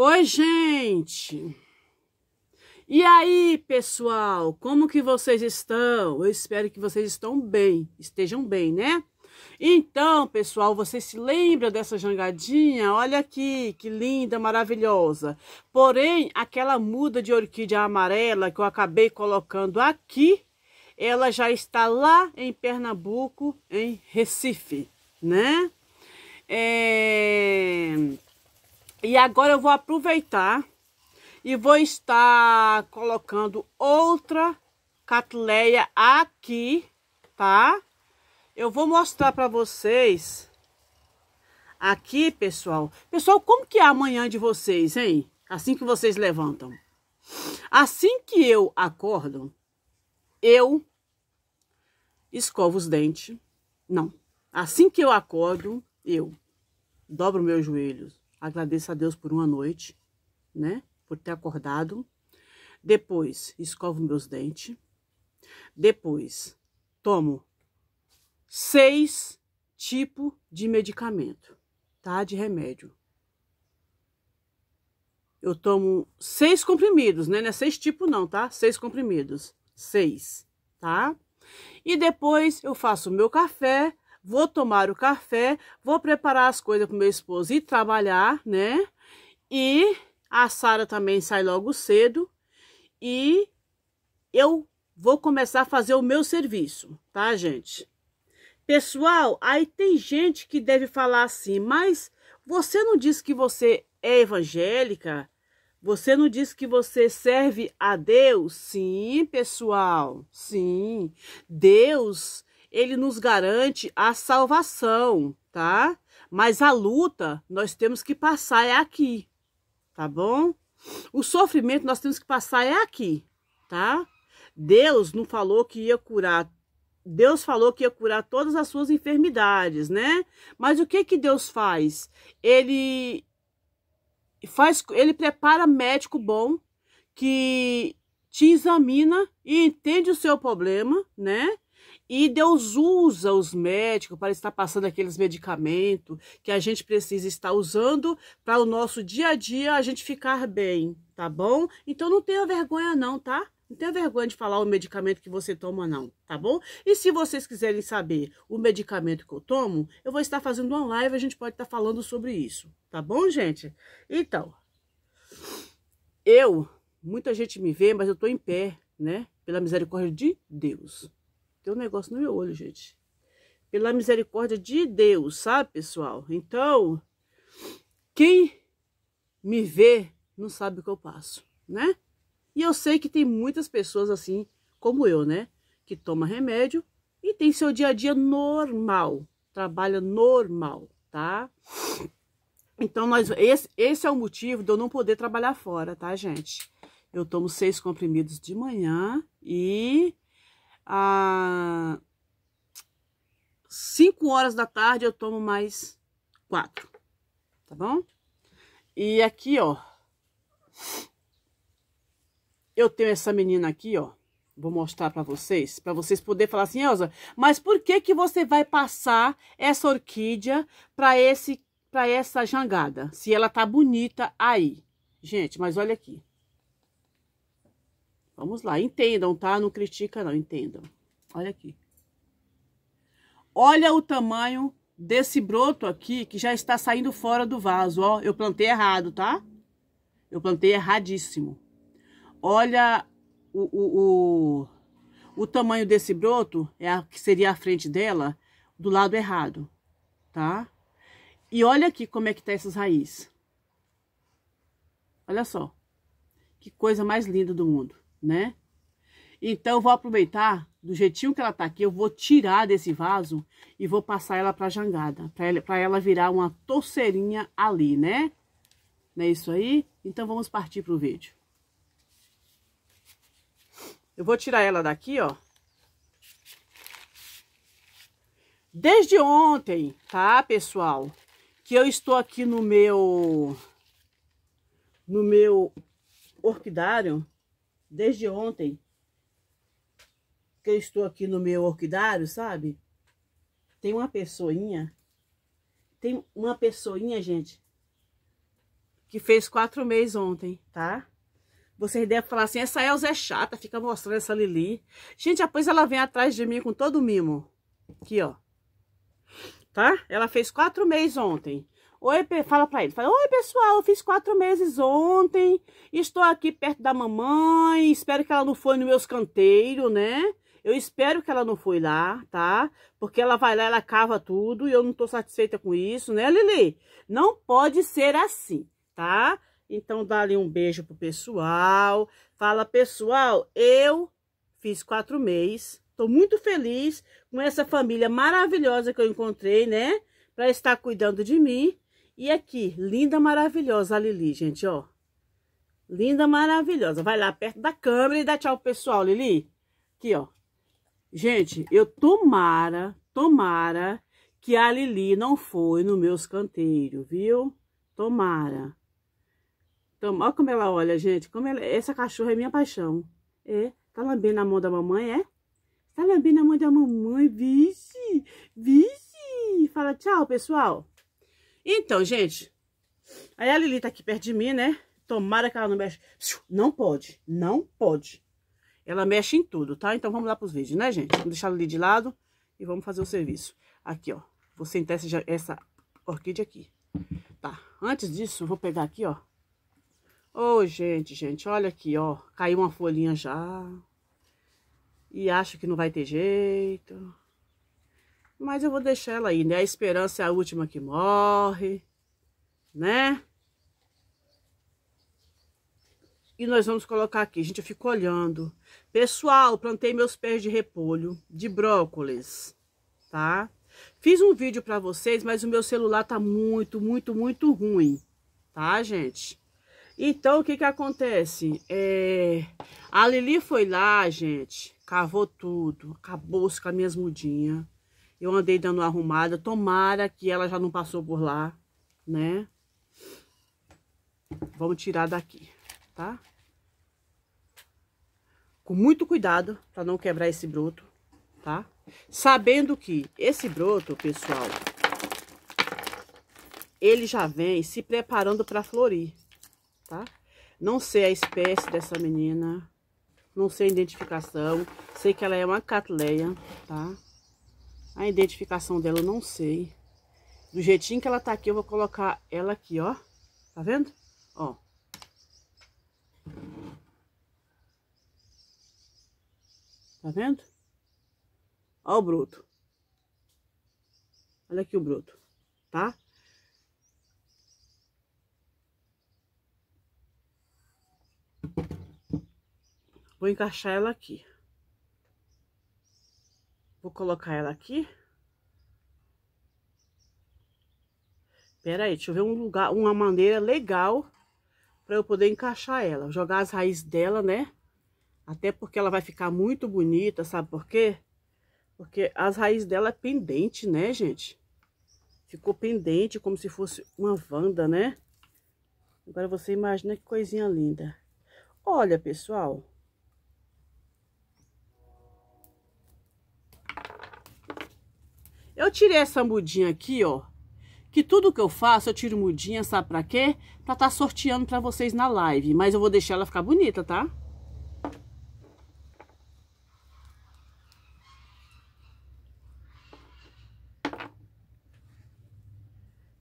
Oi, gente! E aí, pessoal, como que vocês estão? Eu espero que vocês estão bem, estejam bem, né? Então, pessoal, você se lembra dessa jangadinha? Olha aqui, que linda, maravilhosa. Porém, aquela muda de orquídea amarela que eu acabei colocando aqui, ela já está lá em Pernambuco, em Recife, né? É... E agora eu vou aproveitar e vou estar colocando outra catleia aqui, tá? Eu vou mostrar para vocês aqui, pessoal. Pessoal, como que é amanhã de vocês, hein? Assim que vocês levantam. Assim que eu acordo, eu escovo os dentes. Não. Assim que eu acordo, eu dobro meus joelhos, Agradeço a Deus por uma noite, né? Por ter acordado. Depois, escovo meus dentes. Depois, tomo seis tipos de medicamento, tá? De remédio. Eu tomo seis comprimidos, né? Não é seis tipos não, tá? Seis comprimidos. Seis, tá? E depois eu faço o meu café, vou tomar o café, vou preparar as coisas para meu esposo ir trabalhar, né? E a Sara também sai logo cedo e eu vou começar a fazer o meu serviço, tá, gente? Pessoal, aí tem gente que deve falar assim, mas você não disse que você é evangélica? Você não disse que você serve a Deus? Sim, pessoal, sim. Deus ele nos garante a salvação, tá? Mas a luta nós temos que passar é aqui, tá bom? O sofrimento nós temos que passar é aqui, tá? Deus não falou que ia curar. Deus falou que ia curar todas as suas enfermidades, né? Mas o que que Deus faz? Ele faz, ele prepara médico bom que te examina e entende o seu problema, né? E Deus usa os médicos para estar passando aqueles medicamentos que a gente precisa estar usando para o nosso dia a dia a gente ficar bem, tá bom? Então não tenha vergonha não, tá? Não tenha vergonha de falar o medicamento que você toma, não, tá bom? E se vocês quiserem saber o medicamento que eu tomo, eu vou estar fazendo uma live, a gente pode estar falando sobre isso, tá bom, gente? Então, eu, muita gente me vê, mas eu tô em pé, né? Pela misericórdia de Deus. Tem um negócio no meu olho, gente. Pela misericórdia de Deus, sabe, pessoal? Então, quem me vê não sabe o que eu passo, né? E eu sei que tem muitas pessoas assim, como eu, né? Que toma remédio e tem seu dia a dia normal, trabalha normal, tá? Então, nós, esse, esse é o motivo de eu não poder trabalhar fora, tá, gente? Eu tomo seis comprimidos de manhã e a 5 horas da tarde eu tomo mais quatro, tá bom? E aqui, ó, eu tenho essa menina aqui, ó, vou mostrar para vocês, para vocês poderem falar assim, Elza, mas por que que você vai passar essa orquídea para esse para essa jangada, se ela tá bonita aí? Gente, mas olha aqui. Vamos lá, entendam, tá? Não critica não, entendam. Olha aqui. Olha o tamanho desse broto aqui que já está saindo fora do vaso, ó. Eu plantei errado, tá? Eu plantei erradíssimo. Olha o, o, o, o tamanho desse broto, é a, que seria a frente dela, do lado errado, tá? E olha aqui como é que tá essas raízes. Olha só. Que coisa mais linda do mundo né? Então, eu vou aproveitar do jeitinho que ela tá aqui, eu vou tirar desse vaso e vou passar ela pra jangada, pra ela, pra ela virar uma torceirinha ali, né? Não é isso aí? Então, vamos partir pro vídeo. Eu vou tirar ela daqui, ó. Desde ontem, tá, pessoal? Que eu estou aqui no meu... No meu orquidário, desde ontem que eu estou aqui no meu orquidário, sabe? Tem uma pessoinha, tem uma pessoinha, gente, que fez quatro meses ontem, tá? Vocês devem falar assim, essa Elza é chata, fica mostrando essa Lili. Gente, depois ela vem atrás de mim com todo o mimo. Aqui, ó. Tá? Ela fez quatro meses ontem. Oi, fala para ele, fala, oi pessoal, eu fiz quatro meses ontem, estou aqui perto da mamãe, espero que ela não foi no meu canteiros, né? Eu espero que ela não foi lá, tá? Porque ela vai lá, ela cava tudo e eu não tô satisfeita com isso, né, Lili? Não pode ser assim, tá? Então, dá ali um beijo pro pessoal. Fala, pessoal, eu fiz quatro meses. Tô muito feliz com essa família maravilhosa que eu encontrei, né? Pra estar cuidando de mim. E aqui, linda, maravilhosa a Lili, gente, ó. Linda, maravilhosa. Vai lá perto da câmera e dá tchau pessoal, Lili. Aqui, ó. Gente, eu tomara, tomara que a Lili não foi no meus canteiros, viu? Tomara. Então, olha como ela olha, gente. Como ela... Essa cachorra é minha paixão. É, tá lambendo a mão da mamãe, é? Tá lambendo a mão da mamãe, vixe, vixe. Fala tchau, pessoal. Então, gente, aí a Lili tá aqui perto de mim, né? Tomara que ela não mexa. Não pode, não pode. Ela mexe em tudo, tá? Então vamos lá pros vídeos, né, gente? Vamos deixar a Lili de lado e vamos fazer o serviço. Aqui, ó. Vou sentar essa, essa orquídea aqui. Tá, antes disso, vou pegar aqui, ó. Ô, oh, gente, gente, olha aqui, ó. Caiu uma folhinha já. E acho que não vai ter jeito. Mas eu vou deixar ela aí, né? A esperança é a última que morre, né? E nós vamos colocar aqui, gente, eu fico olhando. Pessoal, plantei meus pés de repolho, de brócolis, tá? Fiz um vídeo para vocês, mas o meu celular tá muito, muito, muito ruim, tá, gente? Então, o que que acontece? É... A Lili foi lá, gente, cavou tudo, acabou-se com as minhas mudinhas eu andei dando uma arrumada, tomara que ela já não passou por lá, né? Vamos tirar daqui, tá? Com muito cuidado para não quebrar esse broto, tá? Sabendo que esse broto, pessoal, ele já vem se preparando para florir, tá? Não sei a espécie dessa menina, não sei a identificação, sei que ela é uma catleia, tá? A identificação dela eu não sei. Do jeitinho que ela tá aqui, eu vou colocar ela aqui, ó. Tá vendo? Ó. Tá vendo? Ó o bruto. Olha aqui o bruto, tá? Vou encaixar ela aqui. Vou colocar ela aqui. Pera aí, deixa eu ver um lugar, uma maneira legal para eu poder encaixar ela. Jogar as raízes dela, né? Até porque ela vai ficar muito bonita, sabe por quê? Porque as raízes dela é pendente, né, gente? Ficou pendente, como se fosse uma vanda, né? Agora você imagina que coisinha linda. Olha, pessoal, Eu tirei essa mudinha aqui, ó. Que tudo que eu faço, eu tiro mudinha, sabe pra quê? Pra tá sorteando pra vocês na live. Mas eu vou deixar ela ficar bonita, tá?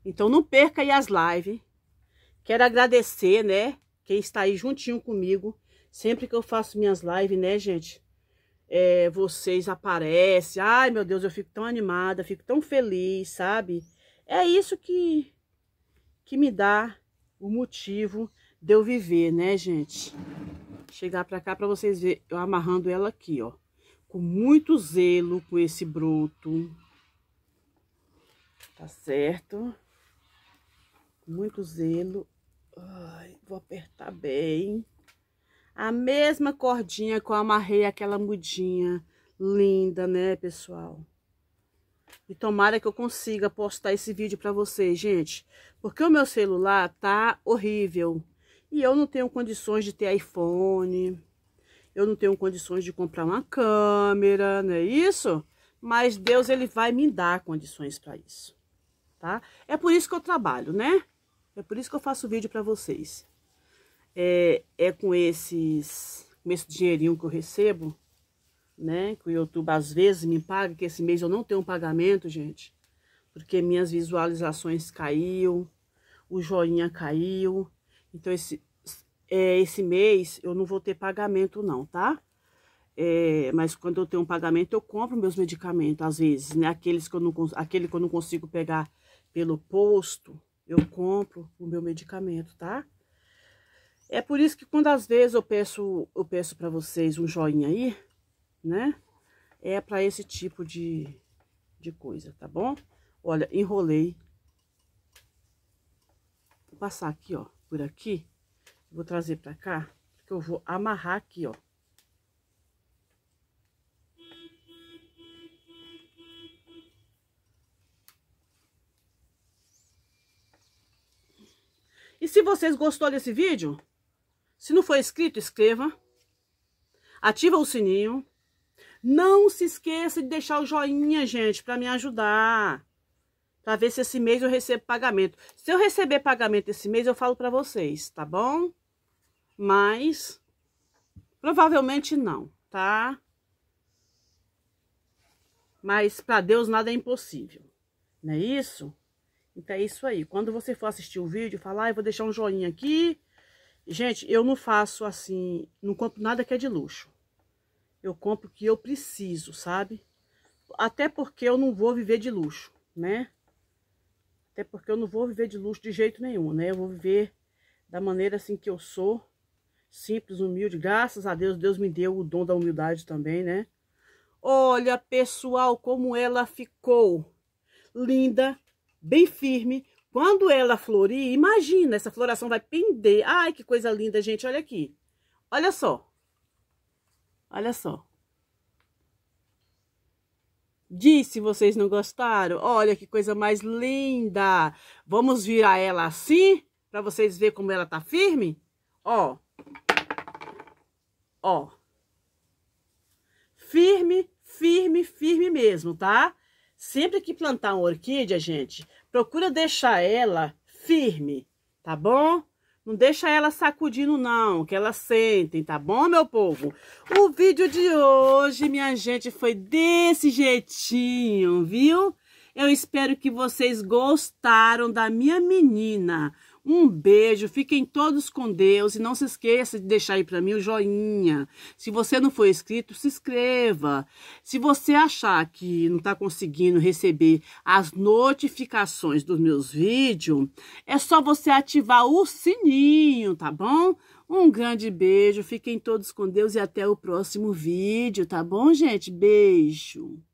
Então não perca aí as lives. Quero agradecer, né? Quem está aí juntinho comigo. Sempre que eu faço minhas lives, né, gente? é, vocês aparecem. Ai, meu Deus, eu fico tão animada, fico tão feliz, sabe? É isso que, que me dá o motivo de eu viver, né, gente? Chegar pra cá pra vocês verem, eu amarrando ela aqui, ó. Com muito zelo com esse broto. Tá certo? Com muito zelo. Ai, vou apertar bem a mesma cordinha que eu amarrei aquela mudinha linda, né, pessoal? E tomara que eu consiga postar esse vídeo para vocês, gente. Porque o meu celular tá horrível. E eu não tenho condições de ter iPhone. Eu não tenho condições de comprar uma câmera, não é isso? Mas Deus, ele vai me dar condições para isso, tá? É por isso que eu trabalho, né? É por isso que eu faço vídeo para vocês é, é com esses com esse dinheirinho que eu recebo, né? Que o YouTube às vezes me paga, que esse mês eu não tenho um pagamento, gente. Porque minhas visualizações caiu, o joinha caiu. Então, esse, é, esse mês eu não vou ter pagamento não, tá? É, mas quando eu tenho um pagamento, eu compro meus medicamentos, às vezes, né? Aqueles que eu não, aquele que eu não consigo pegar pelo posto, eu compro o meu medicamento, tá? É por isso que quando às vezes eu peço, eu peço para vocês um joinha aí, né? É para esse tipo de, de coisa, tá bom? Olha, enrolei. Vou passar aqui, ó, por aqui. Vou trazer para cá, porque eu vou amarrar aqui, ó. E se vocês gostou desse vídeo, se não for inscrito, escreva. Ativa o sininho. Não se esqueça de deixar o joinha, gente, para me ajudar. Para ver se esse mês eu recebo pagamento. Se eu receber pagamento esse mês, eu falo para vocês, tá bom? Mas, provavelmente não, tá? Mas para Deus nada é impossível, não é isso? Então é isso aí. Quando você for assistir o vídeo, falar, ah, eu vou deixar um joinha aqui Gente, eu não faço assim, não compro nada que é de luxo. Eu compro o que eu preciso, sabe? Até porque eu não vou viver de luxo, né? Até porque eu não vou viver de luxo de jeito nenhum, né? Eu vou viver da maneira assim que eu sou, simples, humilde. Graças a Deus, Deus me deu o dom da humildade também, né? Olha, pessoal, como ela ficou linda, bem firme, quando ela florir, imagina, essa floração vai pender. Ai, que coisa linda, gente, olha aqui. Olha só. Olha só. Diz se vocês não gostaram. Olha que coisa mais linda. Vamos virar ela assim, para vocês verem como ela tá firme. Ó. Ó. Firme, firme, firme mesmo, tá? Sempre que plantar uma orquídea, gente, Procura deixar ela firme, tá bom? Não deixa ela sacudindo não, que elas sentem, tá bom, meu povo? O vídeo de hoje, minha gente, foi desse jeitinho, viu? Eu espero que vocês gostaram da minha menina. Um beijo, fiquem todos com Deus e não se esqueça de deixar aí para mim o joinha. Se você não for inscrito, se inscreva. Se você achar que não está conseguindo receber as notificações dos meus vídeos, é só você ativar o sininho, tá bom? Um grande beijo, fiquem todos com Deus e até o próximo vídeo, tá bom, gente? Beijo!